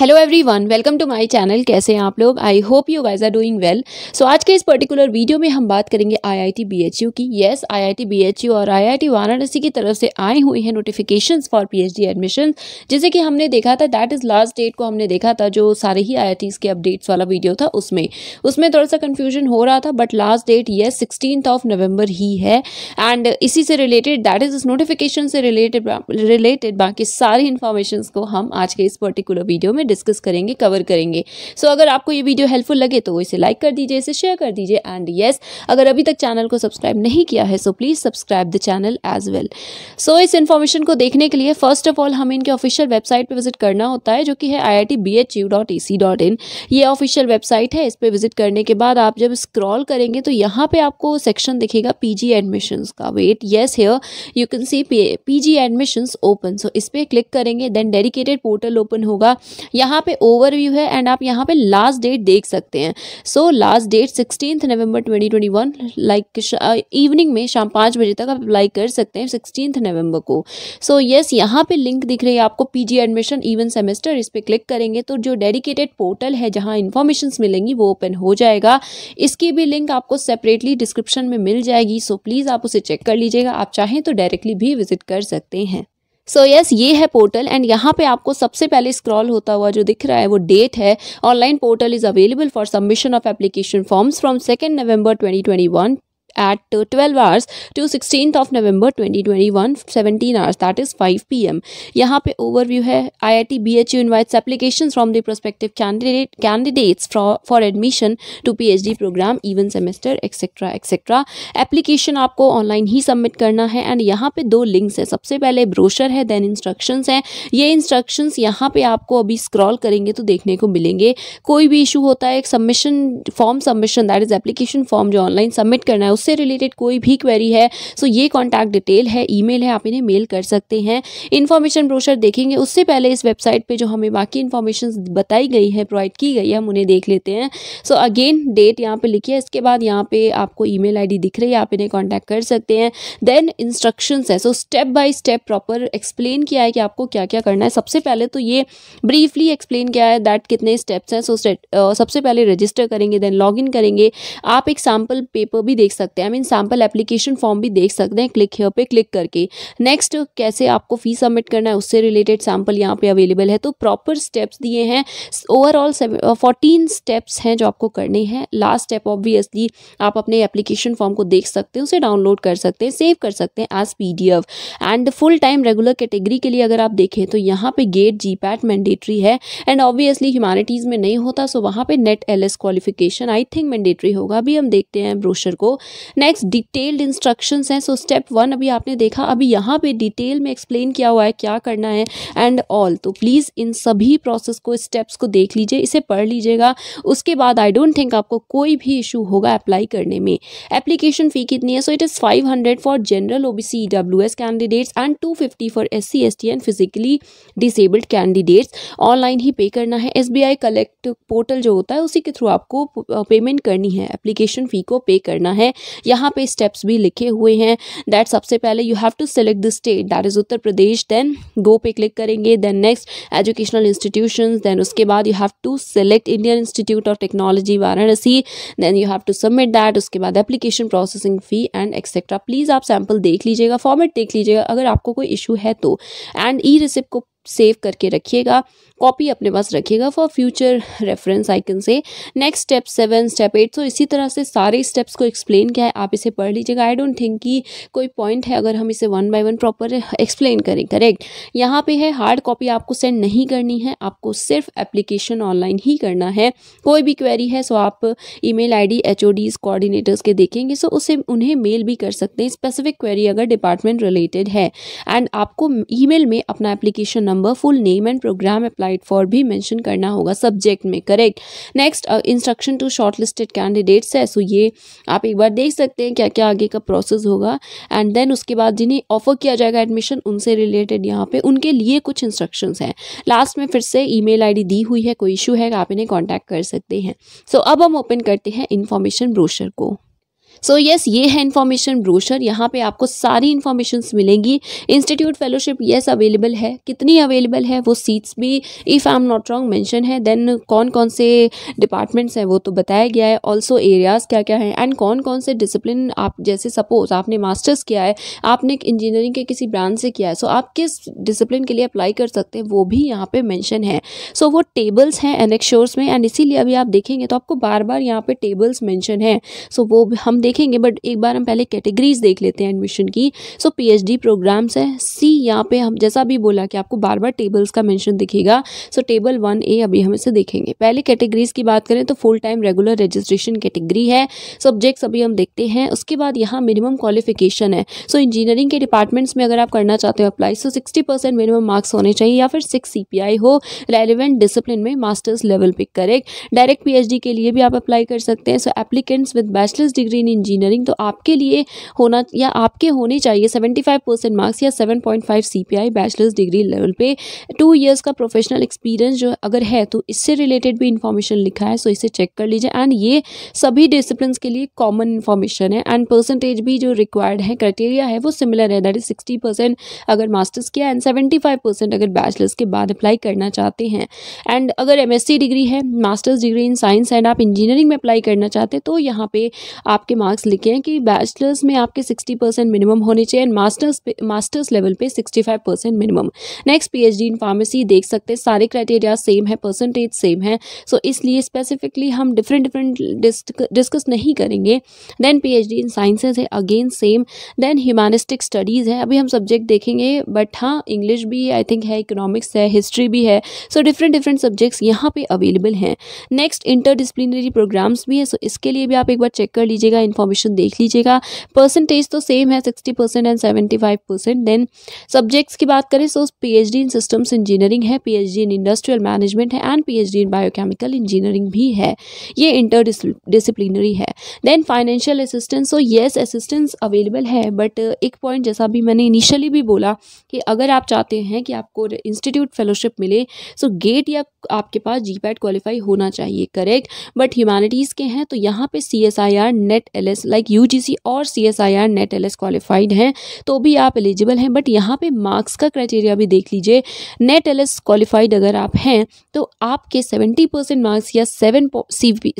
hello everyone welcome to my channel कैसे हैं आप लोग I hope you guys are doing well so आज के इस पर्टिकुलर वीडियो में हम बात करेंगे आईआईटी बीएचयू की यस आईआईटी बीएचयू और आईआईटी वाराणसी की तरफ से आए हुए हैं नोटिफिकेशंस फॉर पीएचडी एडमिशन जैसे कि हमने देखा था दैट इज़ लास्ट डेट को हमने देखा था जो सारे ही आई के अपडेट्स वाला वीडियो था उसमें उसमें थोड़ा सा कन्फ्यूजन हो रहा था but last date yes sixteen of November ही है एंड इसी से रिलेटेड दैट इज़ इस नोटिफिकेशन से रिलेटेड रिलेटेड बाकी सारी इन्फॉर्मेशन को हम आज के इस पर्टिकुलर वीडियो में डिस्कस करेंगे कवर करेंगे सो so, अगर आपको ये वीडियो हेल्पफुल लगे तो इसे लाइक कर दीजिए इसे शेयर कर दीजिए एंड येस अगर अभी तक चैनल को सब्सक्राइब नहीं किया है so please subscribe the channel as well so इस इन्फॉर्मेशन को देखने के लिए फर्स्ट ऑफ ऑल हमें इनके ऑफिशियल वेबसाइट पर विजिट करना होता है जो कि है आई ये ऑफिशियल वेबसाइट है इस पर विजिट करने के बाद आप जब स्क्रॉल करेंगे तो यहाँ पे आपको सेक्शन दिखेगा पीजी एडमिशंस का wait yes here you can see PG admissions open so इस पर क्लिक करेंगे देन डेडिकेटेड पोर्टल ओपन होगा यहाँ पे ओवरव्यू है एंड आप यहाँ पे लास्ट डेट देख सकते हैं so last date sixteen November 2021 like evening में शाम पाँच बजे तक आप अप्लाई कर सकते हैं सिक्सटीन नवंबर को सो so, यस yes, यहाँ पे लिंक दिख रही है आपको पीजी एडमिशन इवन सेमेस्टर इस पर क्लिक करेंगे तो जो डेडिकेटेड पोर्टल है जहाँ इन्फॉर्मेशन मिलेंगी वो ओपन हो जाएगा इसकी भी लिंक आपको सेपरेटली डिस्क्रिप्शन में मिल जाएगी सो so प्लीज़ आप उसे चेक कर लीजिएगा आप चाहें तो डायरेक्टली भी विजिट कर सकते हैं सो यस ये है पोर्टल एंड यहाँ पे आपको सबसे पहले स्क्रॉल होता हुआ जो दिख रहा है वो डेट है online portal is available for submission of application forms from second November 2021 at 12 hours to 16th of November 2021 17 hours that is 5 pm yahan pe overview hai IIT BHU invites applications from the prospective candidate candidates for for admission to PhD program even semester etc etc application aapko online hi submit karna hai and yahan pe do links hai sabse pehle brochure hai then instructions hai ye instructions yahan pe aapko abhi scroll karenge to dekhne ko milenge koi bhi issue hota hai एक submission form submission that is application form जो online submit करना है उससे से related कोई भी query है so ये कॉन्टैक्ट डिटेल है ईमेल है आप इन्हें मेल कर सकते हैं इन्फॉर्मेशन ब्रोशर देखेंगे उससे पहले इस वेबसाइट पर जो हमें बाकी इन्फॉर्मेशन बताई गई है प्रोवाइड की गई है हम उन्हें देख लेते हैं सो अगेन डेट यहाँ पर लिखी है इसके बाद यहाँ पे आपको ई मेल दिख रही है आप इन्हें कॉन्टैक्ट कर सकते हैं देन इंस्ट्रक्शन है so step by step proper explain किया है कि आपको क्या क्या करना है सबसे पहले तो ये ब्रीफली एक्सप्लेन किया है दैट कितने स्टेप्स हैं सो सबसे पहले रजिस्टर करेंगे देन लॉग करेंगे आप एक सैम्पल पेपर भी देख सकते हैं सकते हैं I mean sample application form भी देख सकते हैं क्लिक हेयर पे क्लिक करके नेक्स्ट कैसे आपको फी सबमिट करना है उससे रिलेटेड सैम्पल यहाँ पे अवेलेबल है तो प्रॉपर स्टेप्स दिए हैं ओवरऑल फोर्टीन स्टेप्स हैं जो आपको करने हैं लास्ट स्टेप ऑब्वियसली आप अपने एप्लीकेशन फॉर्म को देख सकते हैं उसे डाउनलोड कर सकते हैं सेव कर सकते हैं as P and full time regular category के लिए अगर आप देखें तो यहाँ पे गेट जी पैट मैंडेटरी है एंड ऑब्वियसली ह्यूमैनिटीज़ में नहीं होता सो वहाँ पे NET L qualification I think mandatory होगा अभी हम देखते हैं ब्रोशर को नेक्स्ट डिटेल्ड इंस्ट्रक्शंस हैं सो स्टेप वन अभी आपने देखा अभी यहाँ पे डिटेल में एक्सप्लेन किया हुआ है क्या करना है एंड ऑल तो प्लीज़ इन सभी प्रोसेस को स्टेप्स को देख लीजिए इसे पढ़ लीजिएगा उसके बाद आई डोंट थिंक आपको कोई भी इशू होगा अप्लाई करने में एप्लीकेशन फ़ी कितनी है so it is five hundred for general O B C W S candidates and two fifty for S C S T and physically disabled candidates online ही पे करना है S B I collect portal जो होता है उसी के through आपको पेमेंट करनी है एप्लीकेशन फ़ी को पे करना है यहाँ पे स्टेप्स भी लिखे हुए हैं दैट सबसे पहले you have to select the state that is Uttar Pradesh then go पे क्लिक करेंगे then next educational institution then उसके बाद you have to select Indian Institute of Technology Varanasi then you have to submit that उसके बाद application processing fee and etcetera please आप sample देख लीजिएगा format देख लीजिएगा अगर आपको कोई इशू है तो एंड ई रिसिप्ट को सेव करके रखिएगा कॉपी अपने पास रखिएगा for future reference I can say next step seven step eight तो इसी तरह से सारे स्टेप्स को एक्सप्लेन किया है आप इसे पढ़ लीजिएगा आई डोंट थिंक कि कोई पॉइंट है अगर हम इसे one by one proper explain करें करेक्ट यहाँ पे है हार्ड कॉपी आपको सेंड नहीं करनी है आपको सिर्फ एप्लीकेशन ऑनलाइन ही करना है कोई भी क्वेरी है सो आप ई मेल आई कोऑर्डिनेटर्स के देखेंगे सो उसे उन्हें मेल भी कर सकते हैं स्पेसिफिक क्वेरी अगर डिपार्टमेंट रिलेटेड है एंड आपको ई में अपना application number number full name and program applied for भी मेंशन करना होगा सब्जेक्ट में correct next instruction to shortlisted candidates है सो ये आप एक बार देख सकते हैं क्या क्या आगे का प्रोसेस होगा एंड देन उसके बाद जिन्हें ऑफर किया जाएगा एडमिशन उनसे रिलेटेड यहाँ पे उनके लिए कुछ इंस्ट्रक्शन हैं लास्ट में फिर से ई मेल दी हुई है कोई इशू है आप इन्हें कॉन्टैक्ट कर सकते हैं सो so, अब हम ओपन करते हैं इन्फॉर्मेशन ब्रोशर को सो so, येस yes, ये है इन्फॉर्मेशन ब्रोशर यहाँ पे आपको सारी इन्फॉर्मेशन मिलेंगी इंस्टीट्यूट फेलोशिप येस अवेलेबल है कितनी अवेलेबल है वो सीट्स भी if I am not wrong mention है देन कौन कौन से डिपार्टमेंट्स हैं वो तो बताया गया है ऑल्सो एरियाज़ क्या क्या हैं एंड कौन कौन से डिसिप्लिन आप जैसे सपोज आपने मास्टर्स किया है आपने इंजीनियरिंग के किसी ब्रांच से किया है सो so, आप किस डिसिप्लिन के लिए अप्लाई कर सकते हैं वो भी यहाँ पे मैंशन है सो so, वो टेबल्स हैं एनेक्शोर्स में एंड इसीलिए अभी आप देखेंगे तो आपको बार बार यहाँ पे टेबल्स मैंशन है सो so, वो हम देखेंगे बट एक बार हम पहले कैटेगरीज देख लेते हैं एडमिशन की सो so, पीएचडी प्रोग्राम्स है सी यहाँ पे हम जैसा भी बोला कि आपको बार बार टेबल्स का मैंशन दिखेगा सो टेबल वन ए अभी हम इसे देखेंगे पहले कैटेगरीज की बात करें तो full time regular registration category है सब्जेक्ट्स अभी हम देखते हैं उसके बाद यहाँ मिनिमम क्वालिफिकेशन है सो so, इंजीनियरिंग के डिपार्टमेंट्स में अगर आप करना चाहते हो apply so sixty percent minimum marks होने चाहिए या फिर सिक्स सी हो रेलिवेंट डिसिप्लिन में masters level pick correct direct P के लिए भी आप अप्लाई कर सकते हैं so applicants with bachelors degree engineering तो आपके लिए होना या आपके होने चाहिए सेवेंटी फाइव परसेंट मार्क्स या seven point five C P आई बैचलर्स डिग्री लेवल पे टू ईयर्स का प्रोफेशनल एक्सपीरियंस जो अगर है तो इससे रिलेटेड भी इन्फॉर्मेशन लिखा है सो इसे चेक कर लीजिए एंड ये सभी डिसिप्लिन के लिए कॉमन इन्फॉर्मेशन है एंड परसेंटेज भी जो रिक्वायर्ड है क्राइटेरिया है वो सिमिलर है दैट इज सिक्सटी परसेंट अगर मास्टर्स किया एंड सेवेंटी फाइव परसेंट अगर बैचलर्स के बाद अप्लाई करना चाहते हैं एंड अगर एम एस सी डिग्री है masters degree in science and आप इंजीनियरिंग में अप्लाई करना चाहते हैं तो यहाँ पे आपके मार्क्स लिखे हैं कि बैचलर्स में आपके 60 परसेंट मिनिमम होने चाहिए एंड मास्टर्स मास्टर्स लेवल पे 65 percent minimum next PhD in pharmacy देख सकते हैं सारे क्राइटेरिया सेम है परसेंटेज सेम है सो so, इसलिए स्पेसिफिकली हम डिफरेंट डिफरेंट डिस्कस नहीं करेंगे देन पी इन साइंसेज है again same then humanistic studies है अभी हम सब्जेक्ट देखेंगे बट हाँ इंग्लिश भी आई थिंक है इकोनॉमिक्स है हिस्ट्री भी है सो डिफरेंट डिफरेंट सब्जेक्ट्स यहाँ पे अवेलेबल हैं नेक्स्ट इंटर डिसप्लिनरी प्रोग्राम्स भी है सो so इसके लिए भी आप एक बार चेक कर लीजिएगा इन्फॉर्मेशन देख लीजिएगा परसेंटेज तो सेम है sixty percent and seventy five percent then subjects की बात करें so P H D in systems engineering है P H D in industrial management है and P H D in biochemical engineering भी है ये इंटर डिसिप्लिनरी है then financial assistance so yes assistance available है बट एक पॉइंट जैसा भी मैंने इनिशियली भी बोला कि अगर आप चाहते हैं कि आपको इंस्टीट्यूट फेलोशिप मिले सो गेट या आपके पास जी पैट क्वालिफाई होना चाहिए करेक्ट बट ह्यूमैनिटीज़ के हैं तो यहाँ पे C S I R NET L S like U G C और C S I R NET L S qualified हैं तो भी आप एलिजिबल हैं बट यहाँ पे मार्क्स का क्राइटेरिया भी देख लीजिए नेट एल एस क्वालिफाइड अगर आप हैं तो आपके सेवेंटी परसेंट मार्क्स या सेवन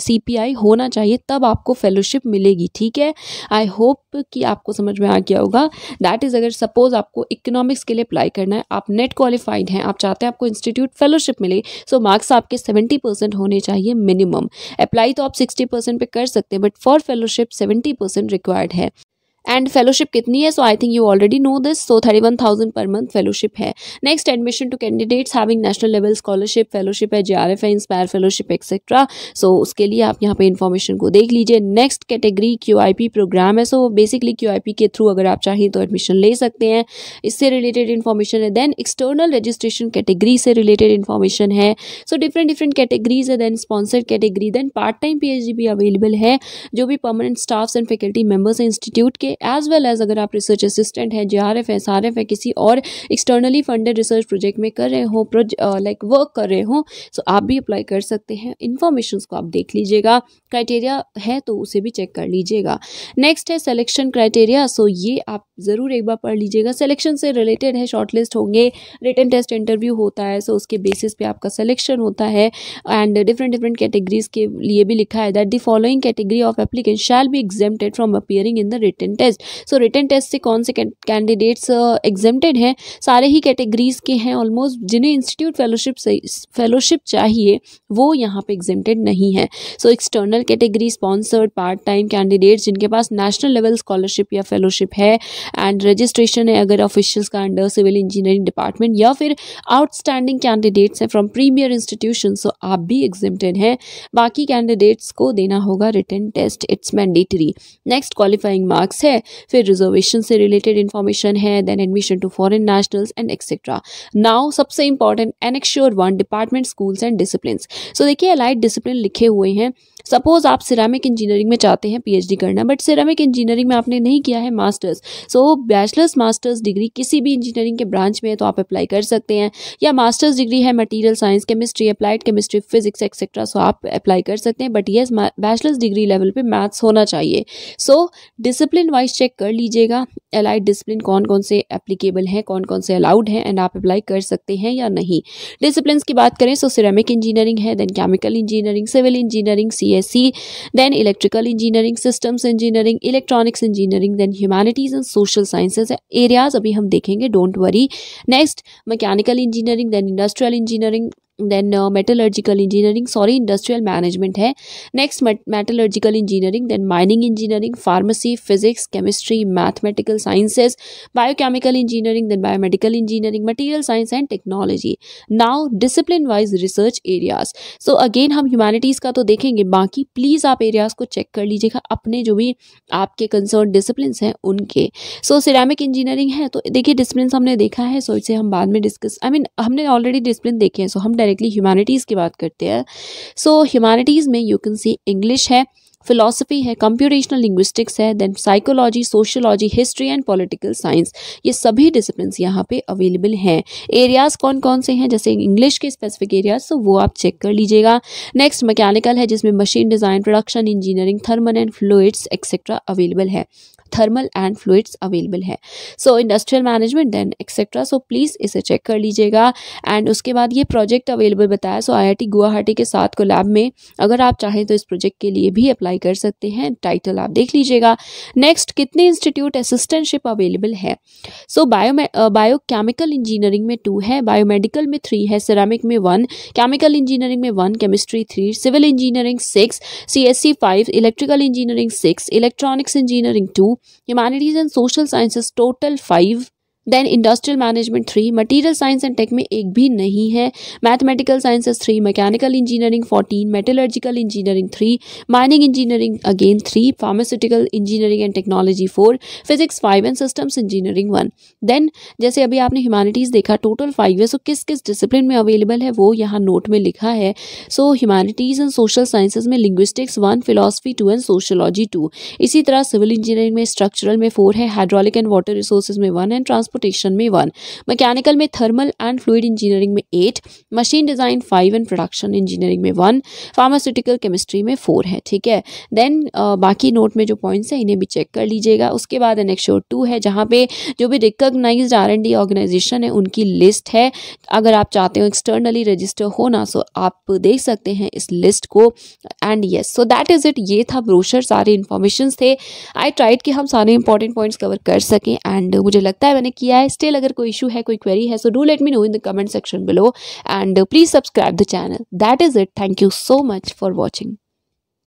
सी पी आई होना चाहिए तब आपको फेलोशिप मिलेगी ठीक है आई होप कि आपको समझ में आ गया होगा दैट इज़ अगर सपोज आपको इकोनॉमिक्स के लिए अप्लाई करना है आप नेट क्वालिफाइड हैं आप चाहते हैं आपको इंस्टीट्यूट फेलोशिप मिले सो so मार्क्स आपके सेवेंटी परसेंट होने चाहिए मिनिमम अप्लाई तो आप सिक्सटी परसेंट पे कर सकते हैं but for fellowship seventy percent required है एंड फेलोशिप कितनी है so I think you already know this so thirty one thousand per month fellowship है next admission to candidates having national level scholarship fellowship है J R F है inspire fellowship etcetera so उसके लिए आप यहाँ पे इन्फॉर्मेशन को देख लीजिए next category Q I P program है so basically Q I P के थ्रू अगर आप चाहिए तो एडमिशन ले सकते हैं इससे रिलेटेड इन्फॉर्मेशन है देन एक्सटर्नल रजिस्ट्रेशन कैटेगरी से रिलेटेड इन्फॉर्मेशन है सो डिफरेंट डिफरेंट कैटेगरीज है then sponsored category then part time P H D भी अवेलेबल है जो भी permanent staffs and faculty members institute के एज वेल एज़ अगर आप रिसर्च असिस्टेंट हैं J R F S R F है किसी और एक्सटर्नली फंडेड रिसर्च प्रोजेक्ट में कर रहे हो लाइक वर्क कर रहे हो सो आप भी अप्लाई कर सकते हैं इन्फॉर्मेशन को आप देख लीजिएगा क्राइटेरिया है तो उसे भी चेक कर लीजिएगा नेक्स्ट है सिलेक्शन क्राइटेरिया सो ये आप ज़रूर एक बार पढ़ लीजिएगा सिलेक्शन से रिलेटेड है शॉर्टलिस्ट होंगे रिटर्न टेस्ट इंटरव्यू होता है सो so उसके बेसिस पे आपका सिलेक्शन होता है एंड डिफरेंट डिफरेंट कैटेगरीज के लिए भी लिखा है that the following category of applicant shall be exempted from appearing in the written test so written test से कौन से कैंडिडेट्स एग्जेम्प्टेड uh, हैं सारे ही कैटेगरीज के हैं ऑलमोस्ट जिन्हें इंस्टीट्यूट फेलोशिप फेलोशिप चाहिए वो यहाँ पे एग्जेम्प्टेड नहीं है so external category sponsored part time candidates जिनके पास नेशनल लेवल स्कॉलरशिप या फेलोशिप है एंड रजिस्ट्रेशन है अगर ऑफिशियल्स का अंडर सिविल इंजीनियरिंग डिपार्टमेंट या फिर आउटस्टैंडिंग कैंडिडेट्स हैं फ्रॉम प्रीमियर इंस्टीट्यूशन सो आप भी एग्जिम्प्टेड हैं बाकी कैंडिडेट्स को देना होगा written test it's mandatory next qualifying marks है है फिर रिजर्वेशन से रिलेटेड इन्फॉर्मेशन है then admission to foreign nationals and etcetera now सबसे important annexure one department schools and discipline so देखिए अलाइट डिसिप्लिन लिखे हुए हैं सपोज़ आप सिरामिक इंजीनियरिंग में चाहते हैं पीएचडी करना बट सिरामिक इंजीनियरिंग में आपने नहीं किया है masters so bachelors masters degree किसी भी इंजीनियरिंग के ब्रांच में है तो आप अप्लाई कर सकते हैं या मास्टर्स डिग्री है material science chemistry applied chemistry physics etcetera so आप अप्लाई कर सकते हैं but yes bachelors degree level पर मैथ्स होना चाहिए सो डिसिप्लिन वाइज चेक कर लीजिएगा अलाइड डिसिप्लिन कौन कौन से एप्लीकेबल हैं कौन कौन से अलाउड हैं एंड आप अप्लाई कर सकते हैं या नहीं डिसिप्लिन की बात करें सो सिरामिक इंजीनियरिंग है then chemical engineering civil engineering C BSc then electrical engineering systems engineering electronics engineering then humanities and social sciences areas अभी हम देखेंगे don't worry next mechanical engineering then industrial engineering then metallurgical engineering sorry industrial management है next metallurgical engineering then mining engineering pharmacy physics chemistry mathematical sciences biochemical engineering then biomedical engineering material science and technology now discipline wise research areas so again हम humanities का तो देखेंगे बाकी please आप areas को check कर लीजिएगा अपने जो भी आपके कंसर्न डिसिप्लिन हैं उनके सो सिरामिक इंजीनियरिंग है तो देखिए डिसिप्लिन हमने देखा है सो so इसे हम बाद में discuss I I mean mean, हमने ऑलरेडी डिसिप्लिन देखे हैं सो so हम डायरेक्टली ह्यूमैनिटीज़ की बात करते हैं सो ह्यूमैनिटीज़ में यू कैन सी इंग्लिश है फिलॉसफी है कंप्यूटेशनल लिंग्विस्टिक्स है then psychology sociology history and political science ये सभी डिसिप्लिन यहाँ पे अवेलेबल हैं एरियाज कौन कौन से हैं जैसे इंग्लिश के स्पेसिफिक एरियाज तो वो आप चेक कर लीजिएगा नेक्स्ट मैकेनिकल है जिसमें machine design production engineering thermal and fluids etcetera available है थर्मल एंड फ्लूड्स अवेलेबल है so industrial management then etcetera so please इसे चेक कर लीजिएगा एंड उसके बाद ये प्रोजेक्ट अवेलेबल बताया सो आई गुवाहाटी के साथ को में अगर आप चाहें तो इस प्रोजेक्ट के लिए भी अप्लाई कर सकते हैं टाइटल आप देख लीजिएगा नेक्स्ट कितने इंस्टीट्यूट असिस्टेंटशिप अवेलेबल है सो बायो बायोकेमिकल इंजीनियरिंग में टू है बायोमेडिकल में थ्री है सिरामिक में वन केमिकल इंजीनियरिंग में one chemistry three civil engineering six C S C five electrical engineering six electronics engineering two Humanities and Social Sciences total 5 then industrial management three material science and tech में एक भी नहीं है mathematical sciences three mechanical engineering fourteen metallurgical engineering three mining engineering again three pharmaceutical engineering and technology four physics five and systems engineering one then जैसे अभी आपने humanities देखा total five है सो किस किस डिसिप्लिन में अवेलेबल है वो यहाँ नोट में लिखा है so humanities and social sciences में linguistics one philosophy two and sociology two इसी तरह सिविल इंजीनियरिंग में स्ट्रक्चरल में फोर है हाइड्रोलिक एंड वाटर रिसोर्सेज में वन एंड ट्रांसपोर्ट ट्रांसपोर्टेशन में वन मैकेनिकल में थर्मल एंड फ्लूड इंजीनियरिंग में eight machine design five and production engineering में वन फार्मास्यूटिकल केमिस्ट्री में फोर है ठीक है देन बाकी नोट में जो पॉइंट्स हैं इन्हें भी चेक कर लीजिएगा उसके बाद एनेक्शोर टू है जहाँ पे जो भी recognize R and D organization है उनकी लिस्ट है अगर आप चाहते हो एक्सटर्नली रजिस्टर होना सो आप देख सकते हैं इस लिस्ट को and yes so that is it ये था ब्रोशर सारे इन्फॉर्मेशन थे आई ट्राइड कि हम सारे इंपॉर्टेंट पॉइंट्स कवर कर सकें एंड मुझे लगता है मैंने किया है स्टिल अगर कोई इशू है कोई क्वेरी है so do let me know in the comment section below and please subscribe the channel that is it thank you so much for watching